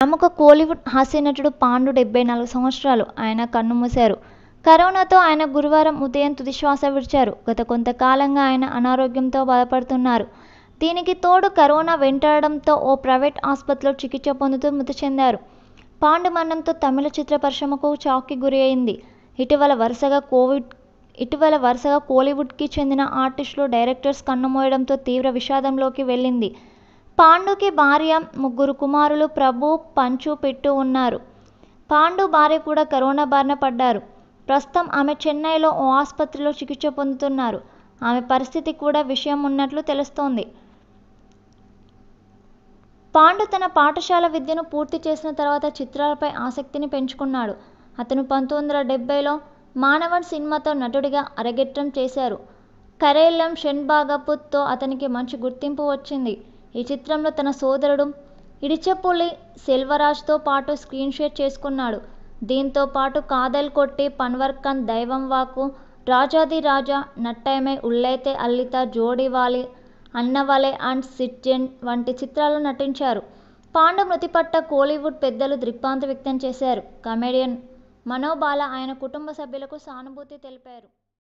ప్రముఖ కోలీవుడ్ హాస్యనటుడు పాండు డెబ్బై నాలుగు సంవత్సరాలు ఆయన కన్నుమూశారు కరోనాతో ఆయన గురువారం ఉదయం తుదిశ్వాస విడిచారు గత కొంతకాలంగా ఆయన అనారోగ్యంతో బాధపడుతున్నారు దీనికి తోడు కరోనా వెంటాడడంతో ఓ ప్రైవేట్ ఆసుపత్రిలో చికిత్స పొందుతూ మృతి చెందారు పాండు మరణంతో తమిళ చిత్ర పరిశ్రమకు చాక్కి గురి అయింది ఇటీవల వరుసగా కోవిడ్ ఇటీవల వరుసగా కోలీవుడ్కి చెందిన ఆర్టిస్టులు డైరెక్టర్స్ కన్నుమోయడంతో తీవ్ర విషాదంలోకి వెళ్ళింది పాండుకి భార్య ముగ్గురు కుమారులు ప్రభు పంచు పెట్టు ఉన్నారు పాండు భార్య కూడా కరోనా బారిన పడ్డారు ప్రస్తుతం ఆమె చెన్నైలో ఓ ఆసుపత్రిలో చికిత్స పొందుతున్నారు ఆమె పరిస్థితి కూడా విషయం ఉన్నట్లు తెలుస్తోంది పాండు తన పాఠశాల విద్యను పూర్తి చేసిన తర్వాత చిత్రాలపై ఆసక్తిని పెంచుకున్నాడు అతను పంతొమ్మిది వందల డెబ్బైలో మానవన్ సినిమాతో నటుడిగా అరగెట్టం చేశారు కరేలం షెన్బాగపుత్తో అతనికి మంచి గుర్తింపు వచ్చింది ఈ చిత్రంలో తన సోదరుడు ఇడిచెప్పులి సెల్వరాజ్తో పాటు స్క్రీన్ షేర్ చేసుకున్నాడు దీంతో పాటు కాదల్ కొట్టి పన్వర్కన్ దైవం వాకు రాజాది రాజా నట్టయమే ఉల్లైతే అల్లిత జోడివాలి అన్నవలే అండ్ సిట్జెన్ వంటి చిత్రాల్లో నటించారు పాండు మృతి కోలీవుడ్ పెద్దలు దృక్పాంత వ్యక్తం చేశారు కమెడియన్ మనోబాల ఆయన కుటుంబ సభ్యులకు సానుభూతి తెలిపారు